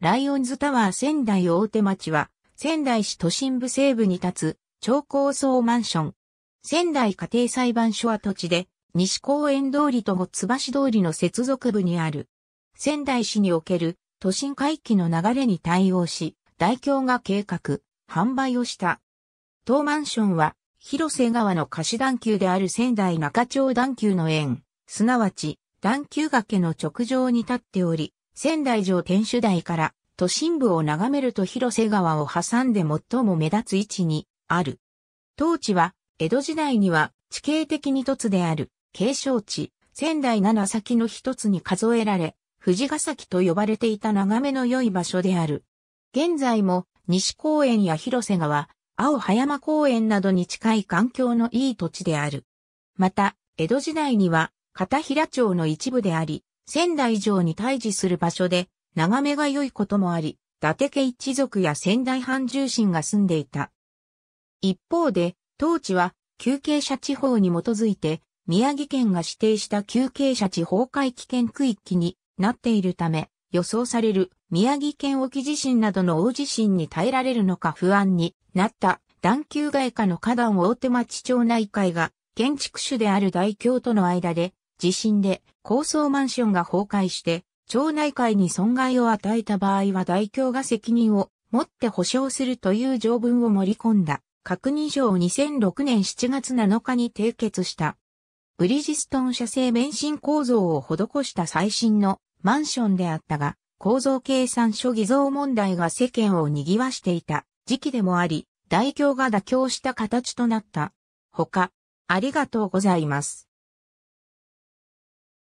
ライオンズタワー仙台大手町は、仙台市都心部西部に立つ、超高層マンション。仙台家庭裁判所跡地で、西公園通りと後津橋通りの接続部にある。仙台市における都心回帰の流れに対応し、大京が計画、販売をした。当マンションは、広瀬川の貸し段丘である仙台中町段丘の園、すなわち、段丘崖の直上に立っており、仙台城天守台から都心部を眺めると広瀬川を挟んで最も目立つ位置にある。当地は江戸時代には地形的に凸である景勝地、仙台七崎の一つに数えられ、藤ヶ崎と呼ばれていた眺めの良い場所である。現在も西公園や広瀬川、青葉山公園などに近い環境の良い土地である。また、江戸時代には片平町の一部であり、仙台城に退治する場所で、眺めが良いこともあり、伊達家一族や仙台藩重臣が住んでいた。一方で、当地は、休憩者地方に基づいて、宮城県が指定した休憩者地方壊危険区域になっているため、予想される宮城県沖地震などの大地震に耐えられるのか不安になった段丘外科の花壇大手町町内会が建築主である大京との間で地震で高層マンションが崩壊して町内会に損害を与えた場合は代表が責任を持って保証するという条文を盛り込んだ確認書を2006年7月7日に締結した。ブリジストン社製免震構造を施した最新のマンションであったが、構造計算書偽造問題が世間を賑わしていた時期でもあり、代表が妥協した形となった。他、ありがとうございます。